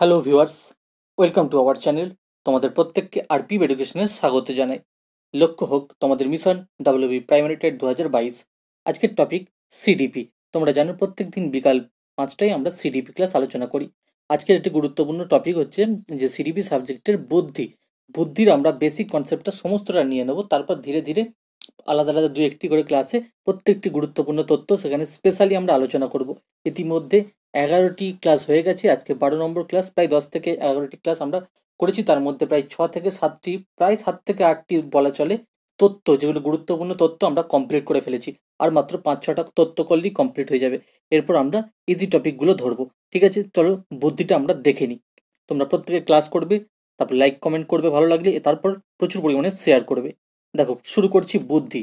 hello viewers welcome to our channel তোমাদের প্রত্যেককে আর P এডুকেশনে স্বাগত জানাই লক্ষ্য হোক তোমাদের মিশন বি প্রাইমারি টেট দু হাজার বাইশ আজকের টপিক সিডিপি তোমরা জানো প্রত্যেক দিন বিকাল পাঁচটায় আমরা সিডিপি ক্লাস আলোচনা করি আজকের একটি গুরুত্বপূর্ণ টপিক হচ্ছে যে সিডিপি সাবজেক্টের বুদ্ধি বুদ্ধির আমরা বেসিক কনসেপ্টটা সমস্তটা নিয়ে নেব তারপর ধীরে ধীরে আলাদা আলাদা দু একটি করে ক্লাসে প্রত্যেকটি গুরুত্বপূর্ণ তথ্য সেখানে স্পেশালি আমরা আলোচনা করব ইতিমধ্যে এগারোটি ক্লাস হয়ে গেছে আজকে বারো নম্বর ক্লাস প্রায় দশ থেকে এগারোটি ক্লাস আমরা করেছি তার মধ্যে প্রায় ছ থেকে সাতটি প্রায় সাত থেকে আটটি বলা চলে তথ্য যেগুলো গুরুত্বপূর্ণ তথ্য আমরা কমপ্লিট করে ফেলেছি আর মাত্র পাঁচ ছটা তথ্য করলেই কমপ্লিট হয়ে যাবে এরপর আমরা ইজি টপিকগুলো ধরবো ঠিক আছে চলো বুদ্ধিটা আমরা দেখে নিই তোমরা প্রত্যেকে ক্লাস করবে তারপর লাইক কমেন্ট করবে ভালো লাগলে তারপর প্রচুর পরিমাণে শেয়ার করবে দেখো শুরু করছি বুদ্ধি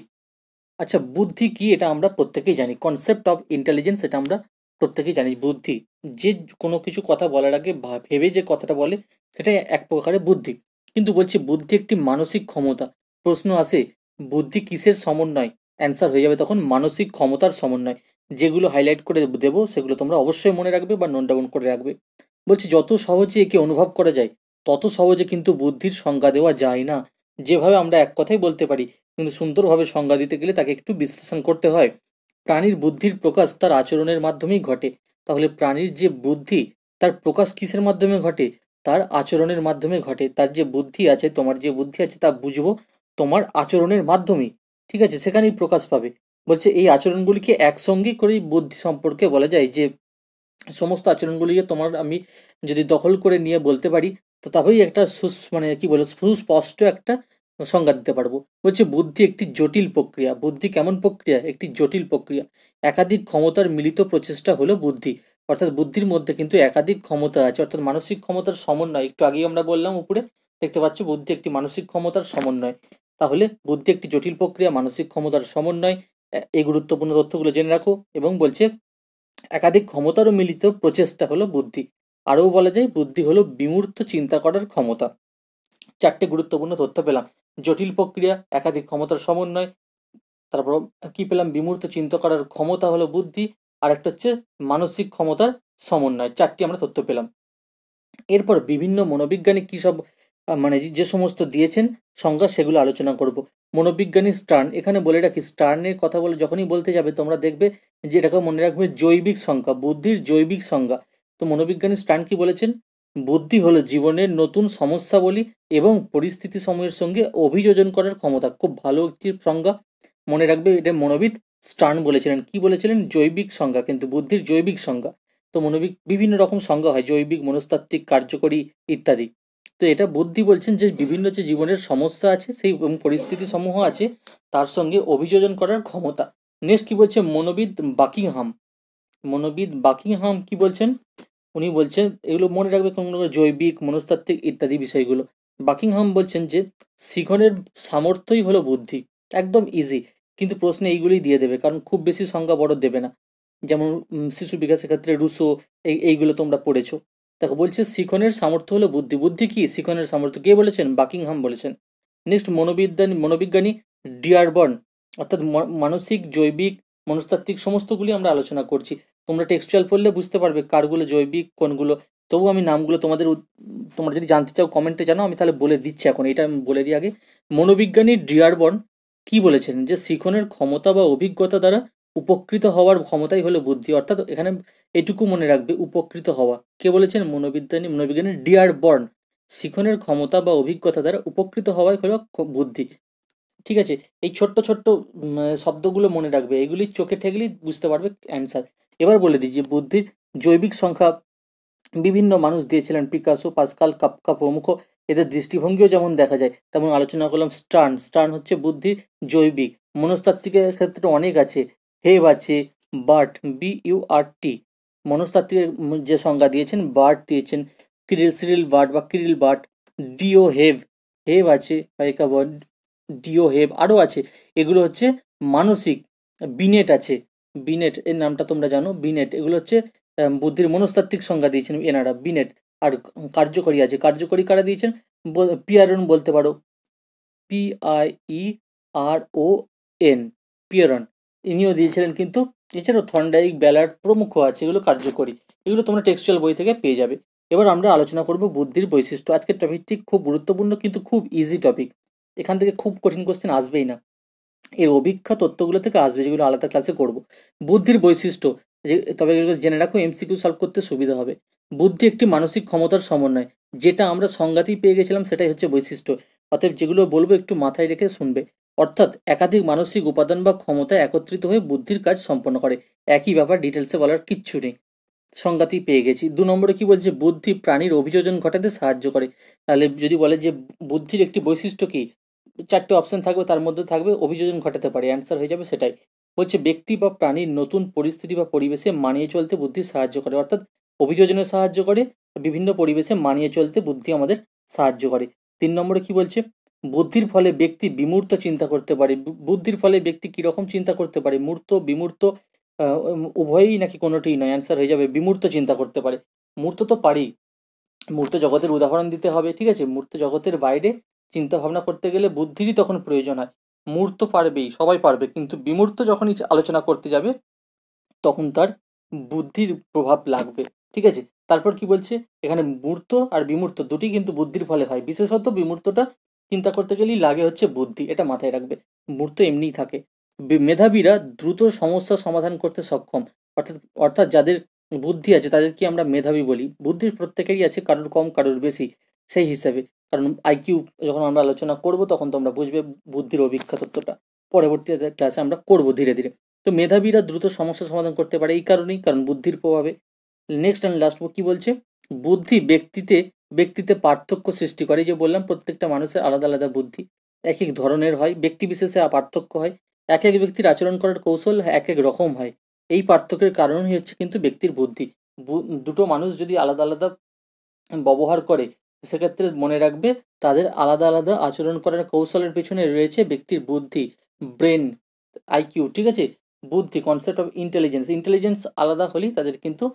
আচ্ছা বুদ্ধি কি এটা আমরা প্রত্যেকেই জানি কনসেপ্ট অফ ইন্টেলিজেন্স এটা আমরা প্রত্যেকেই জানিস বুদ্ধি যে কোনো কিছু কথা বলার আগে ভেবে যে কথাটা বলে সেটাই এক প্রকারে বুদ্ধি কিন্তু বলছি বুদ্ধি একটি মানসিক ক্ষমতা প্রশ্ন আসে বুদ্ধি কিসের সমন্বয় অ্যান্সার হয়ে যাবে তখন মানসিক ক্ষমতার সমন্বয় যেগুলো হাইলাইট করে দেবো সেগুলো তোমরা অবশ্যই মনে রাখবে বা নন্ডাবন ডাউন করে রাখবে বলছি যত সহজে একে অনুভব করা যায় তত সহজে কিন্তু বুদ্ধির সংজ্ঞা দেওয়া যায় না যেভাবে আমরা এক কথাই বলতে পারি কিন্তু সুন্দরভাবে সংজ্ঞা দিতে গেলে তাকে একটু বিশ্লেষণ করতে হয় প্রাণীর বুদ্ধির প্রকাশ তার আচরণের মাধ্যমেই ঘটে তাহলে প্রাণীর যে বুদ্ধি তার প্রকাশ কিসের মাধ্যমে ঘটে তার আচরণের মাধ্যমে ঘটে তার যে বুদ্ধি আছে তোমার যে বুদ্ধি আছে তা বুঝবো তোমার আচরণের মাধ্যমেই ঠিক আছে সেখানেই প্রকাশ পাবে বলছে এই আচরণগুলিকে একসঙ্গে করেই বুদ্ধি সম্পর্কে বলা যায় যে সমস্ত আচরণগুলিকে তোমার আমি যদি দখল করে নিয়ে বলতে পারি তো তবেই একটা সুস মানে কি বলে সুস্পষ্ট একটা সংজ্ঞা দিতে পারবো বলছে বুদ্ধি একটি জটিল প্রক্রিয়া বুদ্ধি কেমন প্রক্রিয়া একটি জটিল প্রক্রিয়া একাধিক ক্ষমতার মিলিত প্রচেষ্টা হলো বুদ্ধি অর্থাৎ বুদ্ধির মধ্যে কিন্তু একাধিক ক্ষমতা আছে অর্থাৎ মানসিক ক্ষমতার সমন্বয় একটু আগেই আমরা বললাম উপরে দেখতে পাচ্ছ বুদ্ধি একটি মানসিক ক্ষমতার সমন্বয় তাহলে বুদ্ধি একটি জটিল প্রক্রিয়া মানসিক ক্ষমতার সমন্বয় এই গুরুত্বপূর্ণ তথ্যগুলো জেনে রাখো এবং বলছে একাধিক ক্ষমতারও মিলিত প্রচেষ্টা হলো বুদ্ধি আরও বলা যায় বুদ্ধি হলো বিমূর্ত চিন্তা করার ক্ষমতা চারটে গুরুত্বপূর্ণ তথ্য পেলাম জটিল প্রক্রিয়া একাধিক ক্ষমতার সমন্বয় তারপর কি পেলাম বিমূর্ত চিন্তা করার ক্ষমতা হলো বুদ্ধি আর একটা হচ্ছে মানসিক ক্ষমতার সমন্বয় চারটি আমরা তথ্য পেলাম এরপর বিভিন্ন মনোবিজ্ঞানী কী সব মানে যে সমস্ত দিয়েছেন সংজ্ঞা সেগুলো আলোচনা করব মনোবিজ্ঞানী স্টার্ন এখানে বলে রাখি স্টার্নের কথা বলে যখনই বলতে যাবে তোমরা দেখবে যেটাকে মনে রাখবে জৈবিক সংজ্ঞা বুদ্ধির জৈবিক সংজ্ঞা তো মনোবিজ্ঞানী স্টার্ন কি বলেছেন বুদ্ধি হলো জীবনের নতুন সমস্যাবলী এবং পরিস্থিতি সময়ের সঙ্গে অভিযোজন করার ক্ষমতা খুব ভালো একটি সংজ্ঞা মনে রাখবে এটা মনোবিদ স্টার্ন বলেছিলেন কি বলেছিলেন জৈবিক সংজ্ঞা কিন্তু বুদ্ধির জৈবিক সংজ্ঞা তো মনোবিক বিভিন্ন রকম সংজ্ঞা হয় জৈবিক মনস্তাত্ত্বিক কার্যকরী ইত্যাদি তো এটা বুদ্ধি বলছেন যে বিভিন্ন যে জীবনের সমস্যা আছে সেই পরিস্থিতি সমূহ আছে তার সঙ্গে অভিযোজন করার ক্ষমতা নেক্সট কি বলছে মনোবিদ বাকিংহাম মনোবিদ বাকিংহাম কি বলছেন উনি বলছেন এগুলো মনে রাখবে কোনো জৈবিক মনস্তাত্ত্বিক ইত্যাদি বিষয়গুলো বাকিংহাম বলছেন যে শিখনের সামর্থ্যই হলো বুদ্ধি একদম ইজি কিন্তু প্রশ্নে এইগুলি দিয়ে দেবে কারণ খুব বেশি সংখ্যা বড় দেবে না যেমন শিশু বিকাশের ক্ষেত্রে রুশো এই এইগুলো তোমরা পড়েছো দেখো বলছে শিখনের সামর্থ্য হলো বুদ্ধি বুদ্ধি কি শিখনের সামর্থ্য কে বলেছেন বাকিংহাম বলেছেন নেক্সট মনোবিজ্ঞানী মনোবিজ্ঞানী ডিয়ারবর্ন অর্থাৎ মানসিক জৈবিক মনস্তাত্ত্বিক সমস্তগুলি আমরা আলোচনা করছি তোমরা টেক্সচুয়াল পড়লে বুঝতে পারবে কারগুলো জৈবিক কোনগুলো তবু আমি নামগুলো তোমাদের তোমরা যদি জানতে চাও কমেন্টে জানাও আমি তাহলে বলে দিচ্ছি এখন এটা আমি বলে দিই আগে মনোবিজ্ঞানী ডিয়ারবন কি বলেছেন যে শিখনের ক্ষমতা বা অভিজ্ঞতা দ্বারা উপকৃত হওয়ার ক্ষমতাই হলো বুদ্ধি অর্থাৎ এখানে এটুকু মনে রাখবে উপকৃত হওয়া কে বলেছেন মনোবিজ্ঞানী মনোবিজ্ঞানী ডিয়ারবর্ন শিখনের ক্ষমতা বা অভিজ্ঞতা দ্বারা উপকৃত হওয়াই হলো বুদ্ধি ঠিক আছে এই ছোট্ট ছোট্ট শব্দগুলো মনে রাখবে এগুলি চোখে ঠেকলেই বুঝতে পারবে অ্যান্সার এবার বলে দিই যে বুদ্ধির জৈবিক সংখ্যা বিভিন্ন মানুষ দিয়েছিলেন পিকাসো পাসকাল কাপকা প্রমুখ এদের দৃষ্টিভঙ্গিও যেমন দেখা যায় তেমন আলোচনা করলাম স্টার্ন স্টার্ন হচ্ছে বুদ্ধির জৈবিক মনস্তাত্ত্বিকের ক্ষেত্রে অনেক আছে হেব আছে Burt B U R T মনস্তাত্ত্বিকের যে সংজ্ঞা দিয়েছেন বার্ট দিয়েছেন কিরিল সিরিল বার্ট বা ক্রিল বার্ট ডিও হেভ হেভ আছে ডিও হেভ আরও আছে এগুলো হচ্ছে মানসিক বিনেট আছে বিনেট এর নামটা তোমরা জানো বিনেট এগুলো হচ্ছে বুদ্ধির মনস্তাত্ত্বিক সংজ্ঞা দিয়েছেন এনারা বিনেট আর কার্যকরী আছে কার্যকরী কারা দিয়েছেন পিয়ারন বলতে পারো P I E R O N Pieron ইনিও দিয়েছিলেন কিন্তু এছাড়াও থন্ডাইক ব্যালার্ড প্রমুখ আছে এগুলো কার্যকরী এগুলো তোমরা টেক্সচুয়াল বই থেকে পেয়ে যাবে এবার আমরা আলোচনা করব বুদ্ধির বৈশিষ্ট্য আজকের টপিকটি খুব গুরুত্বপূর্ণ কিন্তু খুব ইজি টপিক এখান থেকে খুব কঠিন কোশ্চেন আসবেই না এর অভিক্ষা তত্ত্বগুলো থেকে আসবে যেগুলো আলাদা ক্লাসে করব বুদ্ধির বৈশিষ্ট্য যে তবে এগুলো জেনে রাখো এমসিকিউ সলভ করতে সুবিধা হবে বুদ্ধি একটি মানসিক ক্ষমতার সমন্বয় যেটা আমরা সংঘাতেই পেয়ে গেছিলাম সেটাই হচ্ছে বৈশিষ্ট্য অতএব যেগুলো বলবো একটু মাথায় রেখে শুনবে অর্থাৎ একাধিক মানসিক উপাদান বা ক্ষমতা একত্রিত হয়ে বুদ্ধির কাজ সম্পন্ন করে একই ব্যাপার ডিটেলসে বলার কিচ্ছু নেই সংজ্ঞাতেই পেয়ে গেছি দু নম্বরে কি বলছে বুদ্ধি প্রাণীর অভিযোজন ঘটাতে সাহায্য করে তাহলে যদি বলে যে বুদ্ধির একটি বৈশিষ্ট্য কী চারটে অপশন থাকবে তার মধ্যে থাকবে অভিযোজন ঘটাতে পারে অ্যান্সার হয়ে যাবে সেটাই বলছে ব্যক্তি বা প্রাণীর নতুন পরিস্থিতি বা পরিবেশে মানিয়ে চলতে বুদ্ধি সাহায্য করে অর্থাৎ অভিযোজনে সাহায্য করে বিভিন্ন পরিবেশে মানিয়ে চলতে বুদ্ধি আমাদের সাহায্য করে তিন নম্বরে কি বলছে বুদ্ধির ফলে ব্যক্তি বিমূর্ত চিন্তা করতে পারে বুদ্ধির ফলে ব্যক্তি কীরকম চিন্তা করতে পারে মূর্ত বিমূর্ত উভয়ই নাকি কোনোটি নয় অ্যান্সার হয়ে যাবে বিমূর্ত চিন্তা করতে পারে মূর্ত তো পারি মূর্ত জগতের উদাহরণ দিতে হবে ঠিক আছে মূর্ত জগতের বাইরে চিন্তা ভাবনা করতে গেলে বুদ্ধিরই তখন প্রয়োজন হয় মূর্ত পারবেই সবাই পারবে কিন্তু বিমূর্ত যখনই আলোচনা করতে যাবে তখন তার বুদ্ধির প্রভাব লাগবে ঠিক আছে তারপর কি বলছে এখানে মূর্ত আর বিমূর্ত দুটি কিন্তু বুদ্ধির ফলে হয় বিশেষত বিমূর্তটা চিন্তা করতে গেলেই লাগে হচ্ছে বুদ্ধি এটা মাথায় রাখবে মূর্ত এমনিই থাকে মেধাবীরা দ্রুত সমস্যা সমাধান করতে সক্ষম অর্থাৎ অর্থাৎ যাদের বুদ্ধি আছে তাদেরকে আমরা মেধাবী বলি বুদ্ধির প্রত্যেকেরই আছে কারোর কম কারোর বেশি সেই হিসাবে কারণ আইকিউ যখন আমরা আলোচনা করব তখন তো আমরা বুঝবে বুদ্ধির অভিজ্ঞা তত্ত্বটা পরবর্তী ক্লাসে আমরা করব ধীরে ধীরে তো মেধাবীরা দ্রুত সমস্যা সমাধান করতে পারে এই কারণেই কারণ বুদ্ধির প্রভাবে নেক্সট অ্যান্ড লাস্ট কী বলছে বুদ্ধি ব্যক্তিতে ব্যক্তিতে পার্থক্য সৃষ্টি করে যে বললাম প্রত্যেকটা মানুষের আলাদা আলাদা বুদ্ধি এক এক ধরনের হয় ব্যক্তি বিশেষে পার্থক্য হয় এক এক ব্যক্তির আচরণ করার কৌশল এক এক রকম হয় এই পার্থক্যের কারণই হচ্ছে কিন্তু ব্যক্তির বুদ্ধি দুটো মানুষ যদি আলাদা আলাদা ব্যবহার করে সেক্ষেত্রে মনে রাখবে তাদের আলাদা আলাদা আচরণ করার কৌশলের পিছনে রয়েছে ব্যক্তির বুদ্ধি ব্রেন আইকিউ ঠিক আছে বুদ্ধি কনসেপ্ট অফ ইন্টেলিজেন্স ইন্টেলিজেন্স আলাদা হলেই তাদের কিন্তু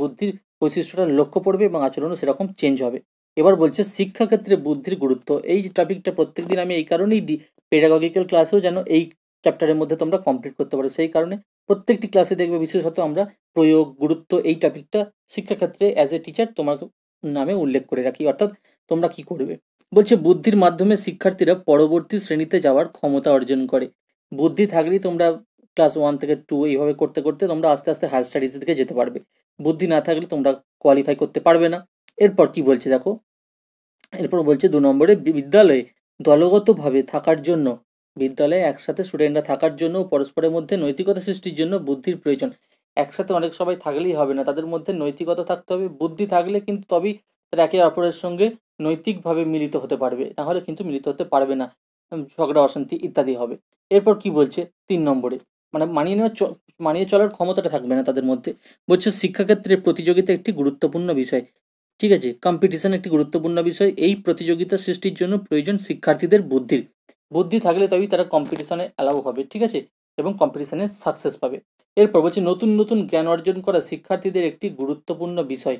বুদ্ধির বৈশিষ্ট্যটা লক্ষ্য পড়বে এবং আচরণও সেরকম চেঞ্জ হবে এবার বলছে শিক্ষাক্ষেত্রে বুদ্ধির গুরুত্ব এই টপিকটা প্রত্যেক দিন আমি এই কারণেই দিই পেডাগজিক্যাল ক্লাসেও যেন এই চ্যাপ্টারের মধ্যে তোমরা কমপ্লিট করতে পারো সেই কারণে প্রত্যেকটি ক্লাসে দেখবে বিশেষত আমরা প্রয়োগ গুরুত্ব এই টপিকটা শিক্ষাক্ষেত্রে অ্যাজ এ টিচার তোমার নামে উল্লেখ করে রাখি অর্থাৎ তোমরা কি করবে বলছে বুদ্ধির মাধ্যমে শিক্ষার্থীরা পরবর্তী শ্রেণীতে যাওয়ার ক্ষমতা অর্জন করে বুদ্ধি থাকলেই তোমরা ক্লাস ওয়ান থেকে টু এইভাবে করতে করতে তোমরা আস্তে আস্তে হায়ার স্টাডিজ থেকে যেতে পারবে বুদ্ধি না থাকলে তোমরা কোয়ালিফাই করতে পারবে না এরপর কি বলছে দেখো এরপর বলছে দু নম্বরে বিদ্যালয়ে দলগতভাবে থাকার জন্য বিদ্যালয়ে একসাথে স্টুডেন্টরা থাকার জন্য পরস্পরের মধ্যে নৈতিকতা সৃষ্টির জন্য বুদ্ধির প্রয়োজন একসাথে অনেক সবাই থাকলেই হবে না তাদের মধ্যে নৈতিকতা থাকতে হবে বুদ্ধি থাকলে কিন্তু তবেই তারা একে অপরের সঙ্গে নৈতিকভাবে মিলিত হতে পারবে না হলে কিন্তু মিলিত হতে পারবে না ঝগড়া অশান্তি ইত্যাদি হবে এরপর কি বলছে তিন নম্বরে মানে মানিয়ে নেওয়ার মানিয়ে চলার ক্ষমতাটা থাকবে না তাদের মধ্যে বলছে শিক্ষাক্ষেত্রে প্রতিযোগিতা একটি গুরুত্বপূর্ণ বিষয় ঠিক আছে কম্পিটিশন একটি গুরুত্বপূর্ণ বিষয় এই প্রতিযোগিতা সৃষ্টির জন্য প্রয়োজন শিক্ষার্থীদের বুদ্ধির বুদ্ধি থাকলে তবেই তারা কম্পিটিশনে অ্যালাউ হবে ঠিক আছে এবং কম্পিটিশনে সাকসেস পাবে এরপর বলছি নতুন নতুন জ্ঞান অর্জন করা শিক্ষার্থীদের একটি গুরুত্বপূর্ণ বিষয়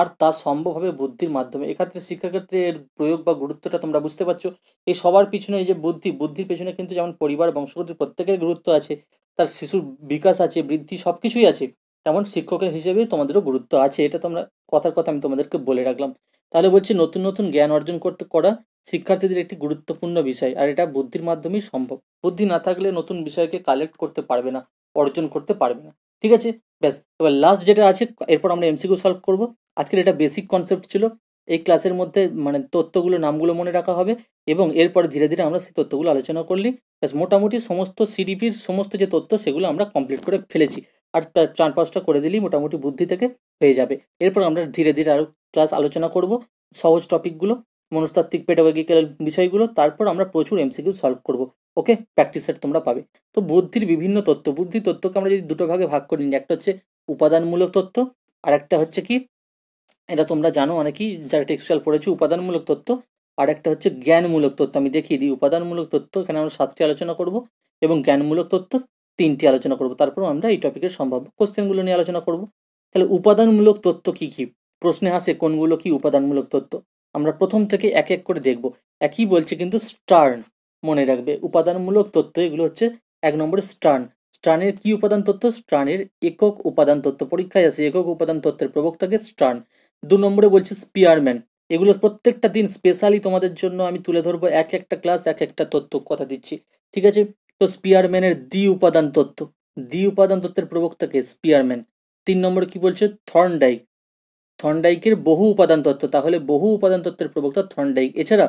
আর তা সম্ভব হবে বুদ্ধির মাধ্যমে এক্ষেত্রে শিক্ষাক্ষেত্রে এর প্রয়োগ বা গুরুত্বটা তোমরা বুঝতে পারছ এই সবার পিছনে এই যে বুদ্ধি বুদ্ধির পেছনে কিন্তু যেমন পরিবার বংশগতির প্রত্যেকের গুরুত্ব আছে তার শিশুর বিকাশ আছে বৃদ্ধি সব কিছুই আছে তেমন শিক্ষকের হিসেবে তোমাদেরও গুরুত্ব আছে এটা তোমরা কথার কথা আমি তোমাদেরকে বলে রাখলাম তাহলে বলছি নতুন নতুন জ্ঞান অর্জন করতে করা শিক্ষার্থীদের একটি গুরুত্বপূর্ণ বিষয় আর এটা বুদ্ধির মাধ্যমেই সম্ভব বুদ্ধি না থাকলে নতুন বিষয়কে কালেক্ট করতে পারবে না অর্জন করতে পারবে না ঠিক আছে ব্যাস এবার লাস্ট যেটা আছে এরপর আমরা এমসিকিউ সলভ করব আজকের এটা বেসিক কনসেপ্ট ছিল এই ক্লাসের মধ্যে মানে তথ্যগুলো নামগুলো মনে রাখা হবে এবং এরপর ধীরে ধীরে আমরা সেই তথ্যগুলো আলোচনা করলি ব্যাস মোটামুটি সমস্ত সিডিপির সমস্ত যে তথ্য সেগুলো আমরা কমপ্লিট করে ফেলেছি আর চার পাঁচটা করে দিলেই মোটামুটি বুদ্ধি থেকে হয়ে যাবে এরপর আমরা ধীরে ধীরে আরও ক্লাস আলোচনা করব সহজ টপিকগুলো মনস্তাত্ত্বিক পেডাগোগিক্যাল বিষয়গুলো তারপর আমরা প্রচুর এমসিকিউ সলভ করব ওকে প্র্যাকটিস সেট তোমরা পাবে তো বুদ্ধির বিভিন্ন তত্ত্ব বুদ্ধি তত্ত্বকে আমরা যদি দুটো ভাগে ভাগ করে নিই একটা হচ্ছে উপাদানমূলক তত্ত্ব আর একটা হচ্ছে কি এটা তোমরা জানো অনেকেই যারা টেক্সটাইল পড়েছি উপাদানমূলক তত্ত্ব আর একটা হচ্ছে জ্ঞানমূলক তত্ত্ব আমি দেখিয়ে দিই উপাদানমূলক তত্ত্ব এখানে আমরা সাতটি আলোচনা করব এবং জ্ঞানমূলক তত্ত্ব তিনটি আলোচনা করব তারপর আমরা এই টপিকের সম্ভাব্য কোশ্চেনগুলো নিয়ে আলোচনা করব তাহলে উপাদানমূলক তত্ত্ব কী কী প্রশ্নে আসে কোনগুলো কি উপাদানমূলক তত্ত্ব আমরা প্রথম থেকে এক এক করে দেখব একই বলছে কিন্তু স্টার্ন মনে রাখবে উপাদানমূলক তত্ত্ব এগুলো হচ্ছে এক নম্বরে স্টার্ন স্টার্নের কি উপাদান তত্ত্ব স্টার্নের একক উপাদান তত্ত্ব পরীক্ষায় আছে একক উপাদান তত্ত্বের প্রবক্তাকে স্টার্ন দু নম্বরে বলছে স্পিয়ারম্যান এগুলো প্রত্যেকটা দিন স্পেশালি তোমাদের জন্য আমি তুলে ধরবো এক একটা ক্লাস এক একটা তত্ত্ব কথা দিচ্ছি ঠিক আছে তো স্পিয়ারম্যানের দ্বি উপাদান তত্ত্ব দ্বি উপাদান তত্ত্বের প্রবক্তাকে স্পিয়ারম্যান তিন নম্বরে কি বলছে থর্নডাইক থন্ডাইকের বহু উপাদান তত্ত্ব তাহলে বহু উপাদান তত্ত্বের প্রবক্তা থন্ডাইক এছাড়া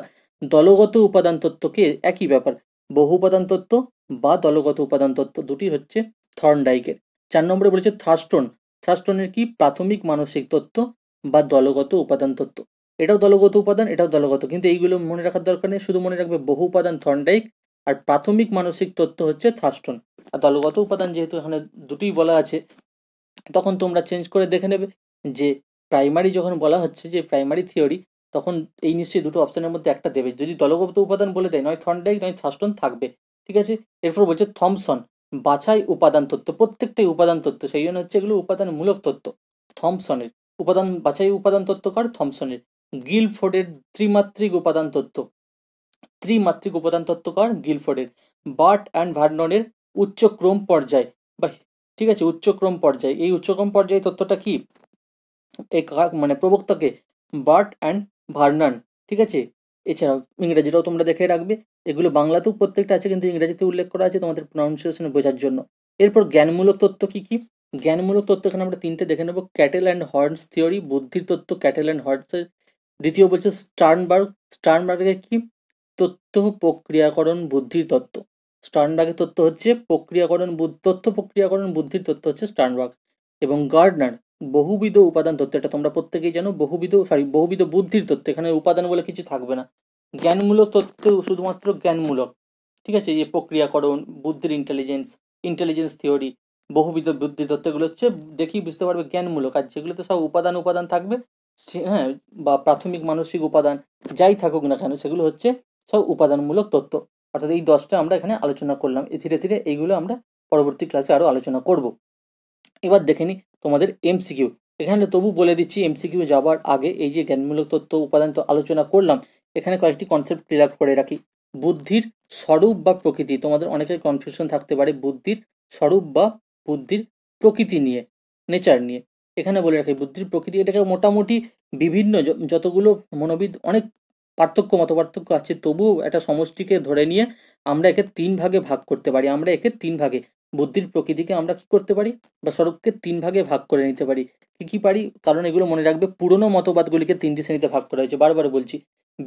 দলগত উপাদান তত্ত্বকে একই ব্যাপার বহু উপাদান তত্ত্ব বা দলগত উপাদান তত্ত্ব দুটি হচ্ছে থর্নডাইকের চার নম্বরে বলেছে থ্রাস্টন থ্রাস্টনের কি প্রাথমিক মানসিক তত্ত্ব বা দলগত উপাদান তত্ত্ব এটাও দলগত উপাদান এটাও দলগত কিন্তু এইগুলো মনে রাখার দরকার নেই শুধু মনে রাখবে বহু উপাদান থর্নডাইক আর প্রাথমিক মানসিক তত্ত্ব হচ্ছে থাস্টন আর দলগত উপাদান যেহেতু এখানে দুটোই বলা আছে তখন তোমরা চেঞ্জ করে দেখে নেবে যে প্রাইমারি যখন বলা হচ্ছে যে প্রাইমারি থিওরি তখন এই নিশ্চয়ই দুটো অপশনের মধ্যে একটা দেবে যদি দলগত উপাদান বলে দেয় নয় থন্ডাই নয় থাস্টন থাকবে ঠিক আছে এরপর বলছে থমসন বাছাই উপাদান তত্ত্ব প্রত্যেকটাই উপাদান তত্ত্ব সেই জন্য হচ্ছে এগুলো উপাদানমূলক তত্ত্ব থমসনের উপাদান বাছাই উপাদান কার থমসনের গিলফোর্ডের ত্রিমাত্রিক উপাদান তত্ত্ব ত্রিমাত্রিক উপাদান তত্ত্ব কার গিলফোর্ডের বার্ট অ্যান্ড ভার্ননের উচ্চক্রম পর্যায় বা ঠিক আছে উচ্চক্রম পর্যায় এই উচ্চক্রম পর্যায় তত্ত্বটা কি এক মানে প্রবক্তাকে বার্ট অ্যান্ড ভার্নান ঠিক আছে এছাড়াও ইংরাজিটাও তোমরা দেখে রাখবে এগুলো বাংলাতেও প্রত্যেকটা আছে কিন্তু ইংরাজিতে উল্লেখ করা আছে তোমাদের প্রনাউন্সিয়েশন বোঝার জন্য এরপর জ্ঞানমূলক তত্ত্ব কী কী জ্ঞানমূলক তত্ত্ব এখানে আমরা তিনটে দেখে নেবো ক্যাটেল অ্যান্ড হর্নস থিওরি বুদ্ধির তত্ত্ব ক্যাটেল অ্যান্ড হর্নসের দ্বিতীয় বলছে স্টার্নবার্গ স্টার্নবার্গের কি তথ্য প্রক্রিয়াকরণ বুদ্ধির তত্ত্ব স্টার্নবার্গের তত্ত্ব হচ্ছে প্রক্রিয়াকরণ তথ্য প্রক্রিয়াকরণ বুদ্ধির তত্ত্ব হচ্ছে স্টার্নবার্গ এবং গার্ডনার বহুবিধ উপাদান তত্ত্ব এটা তোমরা প্রত্যেকেই জানো বহুবিধ সরি বহুবিধ বুদ্ধির তত্ত্ব এখানে উপাদান বলে কিছু থাকবে না জ্ঞানমূলক তত্ত্ব শুধুমাত্র জ্ঞানমূলক ঠিক আছে এই প্রক্রিয়াকরণ বুদ্ধির ইন্টেলিজেন্স ইন্টেলিজেন্স থিওরি বহুবিধ বুদ্ধি তত্ত্বগুলো হচ্ছে দেখি বুঝতে পারবে জ্ঞানমূলক আর যেগুলোতে সব উপাদান উপাদান থাকবে হ্যাঁ বা প্রাথমিক মানসিক উপাদান যাই থাকুক না কেন সেগুলো হচ্ছে সব উপাদানমূলক তত্ত্ব অর্থাৎ এই দশটা আমরা এখানে আলোচনা করলাম ধীরে ধীরে এইগুলো আমরা পরবর্তী ক্লাসে আরও আলোচনা করব এবার দেখে নিই তোমাদের এমসিকিউ এখানে তবু বলে দিচ্ছি এমসিকিউ যাওয়ার আগে এই যে জ্ঞানমূলক তথ্য উপাদান তো আলোচনা করলাম এখানে কয়েকটি কনসেপ্ট ক্লিয়ার আপ করে রাখি বুদ্ধির স্বরূপ বা প্রকৃতি তোমাদের অনেকের কনফিউশন থাকতে পারে বুদ্ধির স্বরূপ বা বুদ্ধির প্রকৃতি নিয়ে নেচার নিয়ে এখানে বলে রাখি বুদ্ধির প্রকৃতি এটাকে মোটামুটি বিভিন্ন যতগুলো মনোবিদ অনেক পার্থক্য মত পার্থক্য আছে তবুও একটা সমষ্টিকে ধরে নিয়ে আমরা একে তিন ভাগে ভাগ করতে পারি আমরা একে তিন ভাগে বুদ্ধির প্রকৃতিকে আমরা কি করতে পারি বা স্বরূপকে তিন ভাগে ভাগ করে নিতে পারি কি কি পারি কারণ এগুলো মনে রাখবে পুরনো মতবাদগুলিকে তিনটি শ্রেণীতে ভাগ করা হয়েছে বারবার বলছি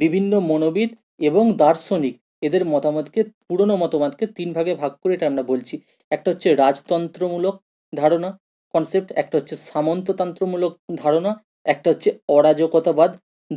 বিভিন্ন মনোবিদ এবং দার্শনিক এদের মতামতকে পুরনো মতবাদকে তিন ভাগে ভাগ করে এটা আমরা বলছি একটা হচ্ছে রাজতন্ত্রমূলক ধারণা কনসেপ্ট একটা হচ্ছে সামন্ততন্ত্রমূলক ধারণা একটা হচ্ছে অরাজকতাবাদ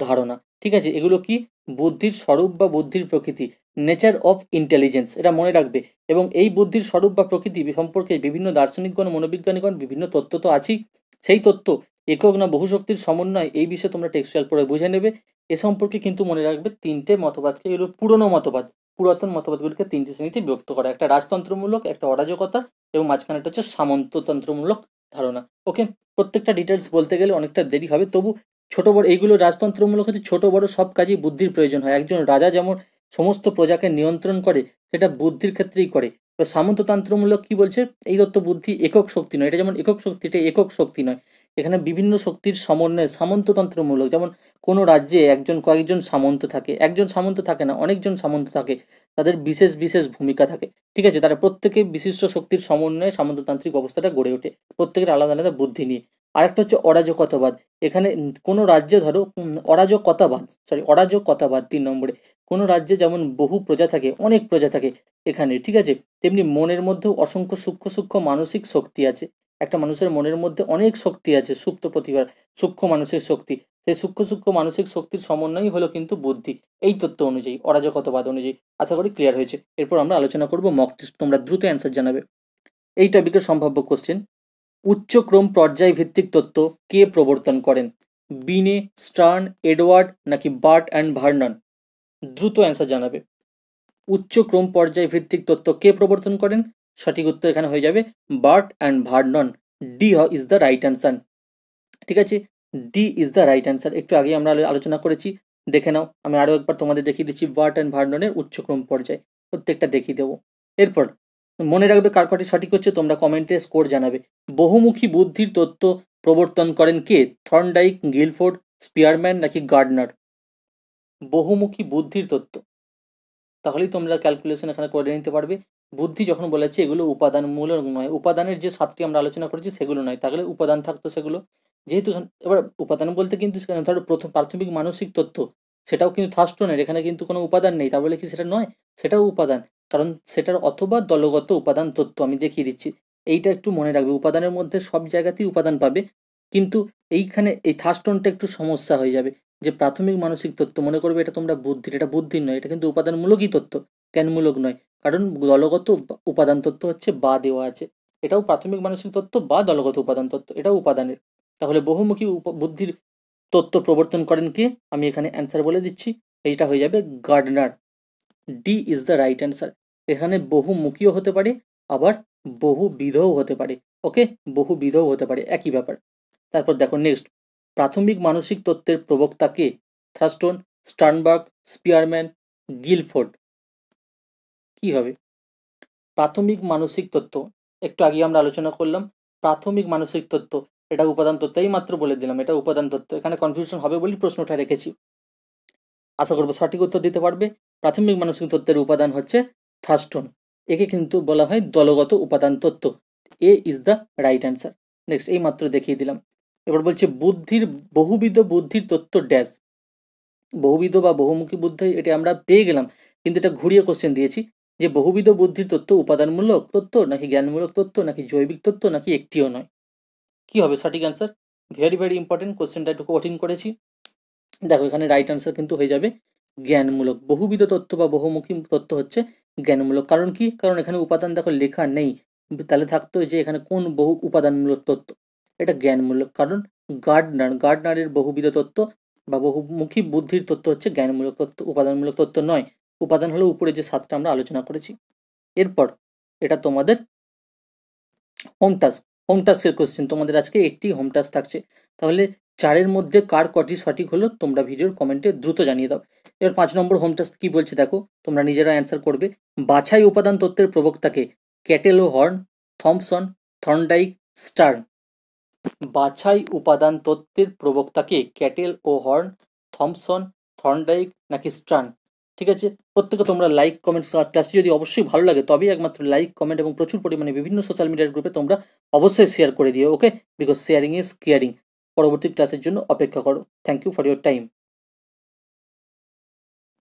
ধারণা ঠিক আছে এগুলো কি বুদ্ধির স্বরূপ বা বুদ্ধির প্রকৃতি নেচার অফ ইন্টেলিজেন্স এটা মনে রাখবে এবং এই বুদ্ধির স্বরূপ বা প্রকৃতি সম্পর্কে বিভিন্ন দার্শনিকগণ মনোবিজ্ঞানীগণ বিভিন্ন তত্ত্ব তো আছেই সেই তত্ত্ব একক না বহু শক্তির সমন্বয় এই বিষয়ে তোমরা টেক্সচুয়াল পড়ে বুঝে নেবে এ সম্পর্কে কিন্তু মনে রাখবে তিনটে মতবাদকে এগুলো পুরনো মতবাদ পুরাতন মতবাদগুলিকে তিনটি শ্রেণীতে বিভক্ত করা একটা রাজতন্ত্রমূলক একটা অরাজকতা এবং মাঝখানেটা হচ্ছে সামন্ততন্ত্রমূলক ধারণা ওকে প্রত্যেকটা ডিটেলস বলতে গেলে অনেকটা দেরি হবে তবু ছোট বড় এইগুলো রাজতন্ত্রমূলক হচ্ছে ছোট বড় সব কাজেই বুদ্ধির প্রয়োজন হয় একজন রাজা যেমন সমস্ত প্রজাকে নিয়ন্ত্রণ করে সেটা বুদ্ধির ক্ষেত্রেই করে তো সামন্ততন্ত্রমূলক কি বলছে এই দত্ত বুদ্ধি একক শক্তি নয় এটা যেমন একক শক্তি এটা একক শক্তি নয় এখানে বিভিন্ন শক্তির সমন্বয়ে সামন্ততন্ত্রমূলক যেমন কোনো রাজ্যে একজন কয়েকজন সামন্ত থাকে একজন সামন্ত থাকে না অনেকজন সামন্ত থাকে তাদের বিশেষ বিশেষ ভূমিকা থাকে ঠিক আছে তারা প্রত্যেকে বিশিষ্ট শক্তির সমন্বয়ে সামন্ততান্ত্রিক অবস্থাটা গড়ে ওঠে প্রত্যেকের আলাদা আলাদা বুদ্ধি নিয়ে আরেকটা হচ্ছে অরাজকতাবাদ এখানে কোনো রাজ্যে ধরো অরাজকতাবাদ সরি অরাজকতাবাদ তিন নম্বরে কোনো রাজ্যে যেমন বহু প্রজা থাকে অনেক প্রজা থাকে এখানে ঠিক আছে তেমনি মনের মধ্যেও অসংখ্য সূক্ষ্ম সূক্ষ্ম মানসিক শক্তি আছে একটা মানুষের মনের মধ্যে অনেক শক্তি আছে সুপ্ত প্রতিভার সূক্ষ্ম মানসিক শক্তি সেই সূক্ষ্ম সূক্ষ্ম মানসিক শক্তির সমন্বয়ই হলো কিন্তু বুদ্ধি এই তত্ত্ব অনুযায়ী অরাজকতাবাদ অনুযায়ী আশা করি ক্লিয়ার হয়েছে এরপর আমরা আলোচনা করব মক টেস্ট তোমরা দ্রুত অ্যান্সার জানাবে এই টপিকের সম্ভাব্য কোশ্চেন উচ্চক্রম পর্যায় ভিত্তিক তত্ত্ব কে প্রবর্তন করেন বিনে স্টার্ন এডওয়ার্ড নাকি বার্ট অ্যান্ড ভার্নন দ্রুত অ্যান্সার জানাবে উচ্চক্রম পর্যায় ভিত্তিক তত্ত্ব কে প্রবর্তন করেন সঠিক উত্তর এখানে হয়ে যাবে বার্ট অ্যান্ড ভার্নন ডি হ ইজ দ্য রাইট অ্যান্সার ঠিক আছে D is the right answer একটু আগে আমরা আলোচনা করেছি দেখে নাও আমি আরও একবার তোমাদের দেখিয়ে দিচ্ছি বার্ট অ্যান্ড ভার্ননের উচ্চক্রম পর্যায় প্রত্যেকটা দেখিয়ে দেবো এরপর মনে রাখবে কার কটি সঠিক হচ্ছে তোমরা কমেন্টে স্কোর জানাবে বহুমুখী বুদ্ধির তত্ত্ব প্রবর্তন করেন কে থর্নডাইক গিলফোর্ড স্পিয়ারম্যান নাকি গার্ডনার বহুমুখী বুদ্ধির তত্ত্ব তাহলেই তোমরা ক্যালকুলেশন এখানে করে নিতে পারবে বুদ্ধি যখন বলেছে এগুলো উপাদান মূল নয় উপাদানের যে সাতটি আমরা আলোচনা করেছি সেগুলো নয় তাহলে উপাদান থাকতো সেগুলো যেহেতু এবার উপাদান বলতে কিন্তু সেখানে ধরো প্রথম প্রাথমিক মানসিক তথ্য সেটাও কিন্তু নেই এখানে কিন্তু কোনো উপাদান নেই তা বলে কি সেটা নয় সেটাও উপাদান কারণ সেটার অথবা দলগত উপাদান তথ্য আমি দেখিয়ে দিচ্ছি এইটা একটু মনে রাখবে উপাদানের মধ্যে সব জায়গাতেই উপাদান পাবে কিন্তু এইখানে এই থার্স্টনটা একটু সমস্যা হয়ে যাবে যে প্রাথমিক মানসিক তত্ত্ব মনে করবে এটা তোমরা বুদ্ধির এটা বুদ্ধির নয় এটা কিন্তু উপাদানমূলকই তত্ত্ব জ্ঞানমূলক নয় কারণ দলগত উপাদান তত্ত্ব হচ্ছে বা দেওয়া আছে এটাও প্রাথমিক মানসিক তত্ত্ব বা দলগত উপাদান তত্ত্ব এটাও উপাদানের তাহলে বহুমুখী বুদ্ধির তত্ত্ব প্রবর্তন করেন কে আমি এখানে অ্যান্সার বলে দিচ্ছি এইটা হয়ে যাবে Gardner D is the right answer এখানে বহু মুখীও হতে পারে আবার বহু বিধও হতে পারে ওকে বহু বিধও হতে পারে একই ব্যাপার তারপর দেখো নেক্সট প্রাথমিক মানসিক তত্ত্বের প্রবক্তাকে কে থ্রাস্টন স্টার্নবার্গ স্পিয়ারম্যান গিলফোর্ড কি হবে প্রাথমিক মানসিক তত্ত্ব একটু আগে আমরা আলোচনা করলাম প্রাথমিক মানসিক তত্ত্ব এটা উপাদান তত্ত্বই মাত্র বলে দিলাম এটা উপাদান তত্ত্ব এখানে কনফিউশন হবে বলেই প্রশ্নটা রেখেছি আশা করবো সঠিক উত্তর দিতে পারবে প্রাথমিক মানসিক তত্ত্বের উপাদান হচ্ছে থার্স্টন একে কিন্তু বলা হয় দলগত উপাদান তত্ত্ব A is the right answer next এই মাত্র দেখিয়ে দিলাম এবার বলছে বুদ্ধির বহুবিধ বুদ্ধির তত্ত্ব ড্যাশ বহুবিধ বা বহুমুখী বুদ্ধি এটা আমরা পেয়ে গেলাম কিন্তু এটা ঘুরিয়ে কোশ্চেন দিয়েছি যে বহুবিধ বুদ্ধির তত্ত্ব উপাদানমূলক তত্ত্ব নাকি জ্ঞানমূলক তত্ত্ব নাকি জৈবিক তত্ত্ব নাকি একটিও নয় কি হবে সঠিক অ্যান্সার ভেরি ভেরি ইম্পর্টেন্ট কোশ্চেনটা একটু কঠিন করেছি দেখো এখানে রাইট অ্যান্সার কিন্তু হয়ে যাবে জ্ঞানমূলক বহুবিধ তথ্য বা বহুমুখী তথ্য হচ্ছে জ্ঞানমূলক কারণ কি কারণ এখানে উপাদান দেখো লেখা নেই তাহলে থাকতো যে এখানে কোন বহু উপাদানমূলক তথ্য এটা জ্ঞানমূলক কারণ গার্ডনার গার্ডনারের বহুবিধ তত্ত্ব বা বহুমুখী বুদ্ধির তত্ত্ব হচ্ছে জ্ঞানমূলক তত্ত্ব উপাদানমূলক তত্ত্ব নয় উপাদান হলো উপরে যে সাতটা আমরা আলোচনা করেছি এরপর এটা তোমাদের হোম টাস্ক হোম টাস্কের কোশ্চেন তোমাদের আজকে একটি হোম টাস্ক থাকছে তাহলে চারের মধ্যে কার কটি সঠিক হলো তোমরা ভিডিওর কমেন্টে দ্রুত জানিয়ে দাও এবার পাঁচ নম্বর হোম টাস্ক কী বলছে দেখো তোমরা নিজেরা অ্যান্সার করবে বাছাই উপাদান তত্ত্বের প্রবক্তাকে ক্যাটেল ও হর্ন থমসন থর্নডাইক স্টার্ন বাছাই উপাদান তত্ত্বের প্রবক্তাকে ক্যাটেল ও হর্ন থমসন থর্নডাইক নাকি স্টার্ন ঠিক আছে প্রত্যেকে তোমরা লাইক কমেন্ট ক্লাসটি যদি অবশ্যই ভালো লাগে তবেই একমাত্র লাইক কমেন্ট এবং প্রচুর পরিমাণে বিভিন্ন সোশ্যাল মিডিয়ার গ্রুপে তোমরা অবশ্যই শেয়ার করে দিও okay because sharing is caring পরবর্তী ক্লাসের জন্য অপেক্ষা করো thank you for your time